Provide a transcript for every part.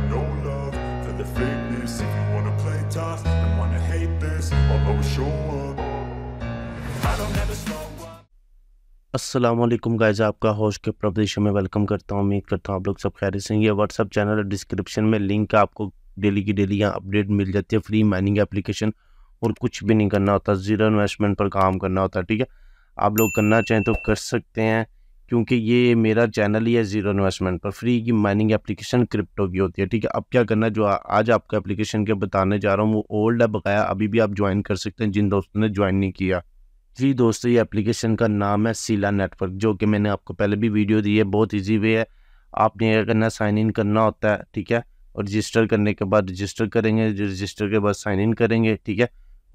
got no love for the fakeness If you wanna play tough and wanna hate this I'll always show up I don't ever slow असलम guys आपका होश के प्रदेश में welcome करता हूँ उम्मीद करता हूँ आप लोग सब खैर से ये व्हाट्सअप चैनल और डिस्क्रिप्शन में लिंक आपको डेली की डेली यहाँ अपडेट मिल जाती है फ्री माइनिंग एप्लीकेशन और कुछ भी नहीं करना होता ज़ीरो इन्वेस्टमेंट पर काम करना होता है ठीक है आप लोग करना चाहें तो कर सकते हैं क्योंकि ये मेरा चैनल ही है ज़ीरो इन्वेस्टमेंट पर फ्री की माइनिंग एप्लीकेशन क्रिप्टो की होती है ठीक है अब क्या करना जो आज आपको एप्लीकेशन के बताने जा रहा हूँ वो ओल्ड है बकाया अभी भी आप ज्वाइन कर सकते हैं जिन दोस्तों ने ज्वाइन नहीं किया जी दोस्तों ये एप्लीकेशन का नाम है सीला नेटवर्क जो कि मैंने आपको पहले भी वीडियो दी है बहुत ईजी वे है आपने क्या करना साइन इन करना होता है ठीक है और रजिस्टर करने के बाद रजिस्टर करेंगे रजिस्टर के बाद साइन इन करेंगे ठीक है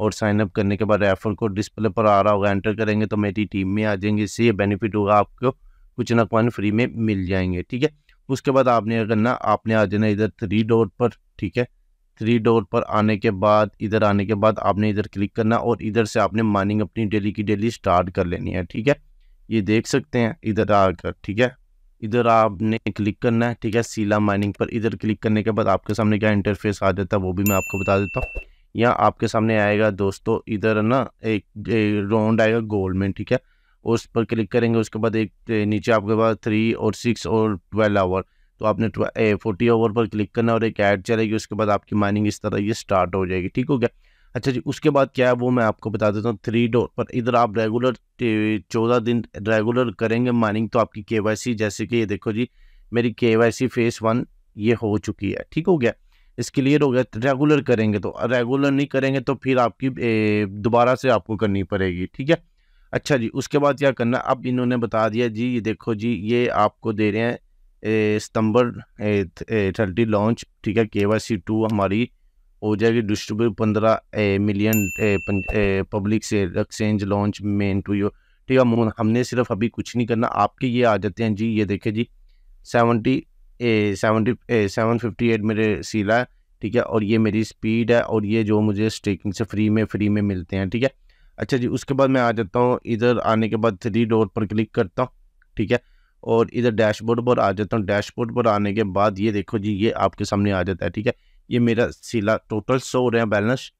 और साइन अप करने के बाद रेफर को डिस्प्ले पर आ रहा होगा एंटर करेंगे तो मेरी टीम में आ जाएंगे इससे ये बेनिफिट होगा आपको कुछ ना कॉइन फ्री में मिल जाएंगे ठीक है उसके बाद आपने अगर करना आपने आ जाना इधर थ्री डोर पर ठीक है थ्री डोर पर आने के बाद इधर आने के बाद आपने इधर क्लिक करना और इधर से आपने माइनिंग अपनी डेली की डेली स्टार्ट कर लेनी है ठीक है ये देख सकते हैं इधर आकर ठीक है इधर आपने क्लिक करना है ठीक है सीला माइनिंग पर इधर क्लिक करने के बाद आपके सामने क्या इंटरफेस आ जाता है वो भी मैं आपको बता देता हूँ यहाँ आपके सामने आएगा दोस्तों इधर ना एक, एक राउंड आएगा गोल्ड में ठीक है उस पर क्लिक करेंगे उसके बाद एक नीचे आपके पास थ्री और सिक्स और ट्वेल्व आवर तो आपने फोर्टी आवर पर क्लिक करना और एक ऐड चलेगी उसके बाद आपकी माइनिंग इस तरह ये स्टार्ट हो जाएगी ठीक हो गया अच्छा जी उसके बाद क्या है वो मैं आपको बता देता हूँ थ्री डोर पर इधर आप रेगुलर चौदह दिन रेगुलर करेंगे माइनिंग तो आपकी के जैसे कि ये देखो जी मेरी के फेस वन ये हो चुकी है ठीक हो गया इस क्लियर हो गया रेगुलर करेंगे तो रेगुलर नहीं करेंगे तो फिर आपकी दोबारा से आपको करनी पड़ेगी ठीक है अच्छा जी उसके बाद क्या करना अब इन्होंने बता दिया जी ये देखो जी ये आपको दे रहे हैं सितंबर थर्टी लॉन्च ठीक है के वाई सी टू हमारी हो जाएगी डिस्ट्रीब्यूट पंद्रह मिलियन पब्लिक से exchange launch main to you ठीक है हमने सिर्फ अभी कुछ नहीं करना आपके ये आ जाते हैं जी ये देखे जी seventy A seven fifty eight मेरे सीला है ठीक है और ये मेरी स्पीड है और ये जो मुझे स्टेकिंग से फ्री में फ्री में मिलते हैं ठीक है अच्छा जी उसके बाद मैं आ जाता हूँ इधर आने के बाद थ्री डोर पर क्लिक करता हूँ ठीक है और इधर डैशबोर्ड पर आ जाता हूँ डैशबोर्ड पर आने के बाद ये देखो जी ये आपके सामने आ जाता है ठीक है ये मेरा सिला टोटल सौ हो रहे हैं बैलेंस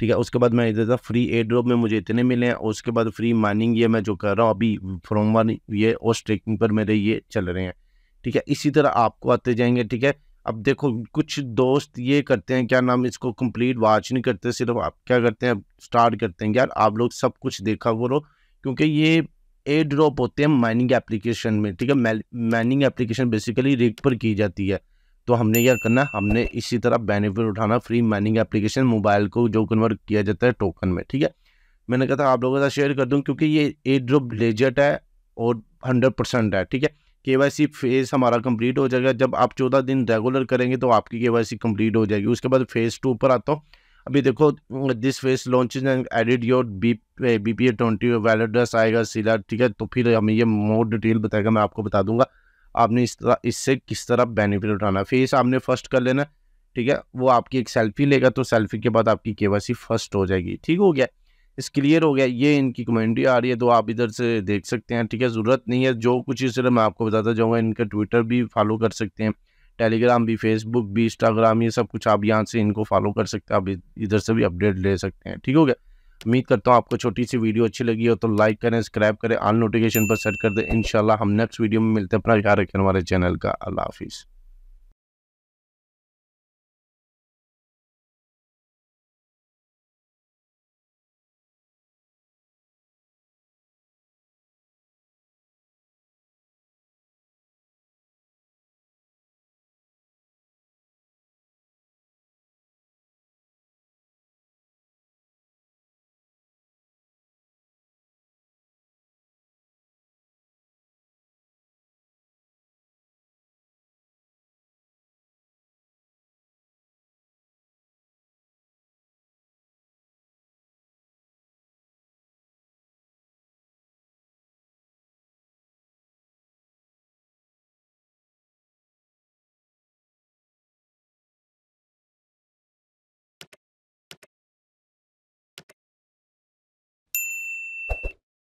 ठीक है उसके बाद मैं इधर था फ्री एयर ड्रॉप में मुझे इतने मिले हैं उसके बाद फ्री माइनिंग ये मैं जो कर रहा हूँ अभी फ्रॉम वन ये और स्ट्रेकिंग पर मेरे ये चल रहे हैं ठीक है इसी तरह आपको आते जाएंगे ठीक है अब देखो कुछ दोस्त ये करते हैं क्या नाम इसको कंप्लीट वॉच नहीं करते सिर्फ आप क्या करते हैं स्टार्ट करते हैं यार आप लोग सब कुछ देखा करो क्योंकि ये ए ड्रॉप होते हैं माइनिंग एप्लीकेशन में ठीक है माइनिंग एप्लीकेशन बेसिकली रेक पर की जाती है तो हमने क्या करना हमने इसी तरह बेनिफिट उठाना फ्री माइनिंग एप्लीकेशन मोबाइल को जो कन्वर्ट किया जाता है टोकन में ठीक है मैंने कहा था आप लोगों के साथ शेयर कर दूँ क्योंकि ये ए ड्रॉप लेजट है और हंड्रेड परसेंट है ठीक है के वाई सी फेज़ हमारा कंप्लीट हो जाएगा जब आप चौदह दिन रेगुलर करेंगे तो आपकी के वाई सी कंप्लीट हो जाएगी उसके बाद फेज़ टू पर आता हूँ अभी देखो this phase launch and edit your B B P A twenty address आएगा सीधा ठीक है तो फिर हमें ये मोर डिटेल बताएगा मैं आपको बता दूंगा आपने इस तरह इससे किस तरह बेनिफिट उठाना फेस आपने फर्स्ट कर लेना ठीक है वो आपकी एक सेल्फी लेगा तो सेल्फी के बाद आपकी केवासी फर्स्ट हो जाएगी ठीक हो गया इस क्लियर हो गया ये इनकी कमेंट्री आ रही है तो आप इधर से देख सकते हैं ठीक है ज़रूरत नहीं है जो कुछ इस मैं आपको बताता जाऊँगा इनका ट्विटर भी फॉलो कर सकते हैं टेलीग्राम भी फेसबुक भी इंस्टाग्राम ये सब कुछ आप यहाँ से इनको फॉलो कर सकते हैं आप इधर से भी अपडेट ले सकते हैं ठीक हो गया उम्मीद करता हूँ आपको छोटी सी वीडियो अच्छी लगी हो तो लाइक करें सब्सक्राइब करें ऑल नोटिफिकेशन पर सेट कर दें इंशाल्लाह हम नेक्स्ट वीडियो में मिलते हैं अपना ख्याल रखें हमारे चैनल का अल्लाह हाफिज़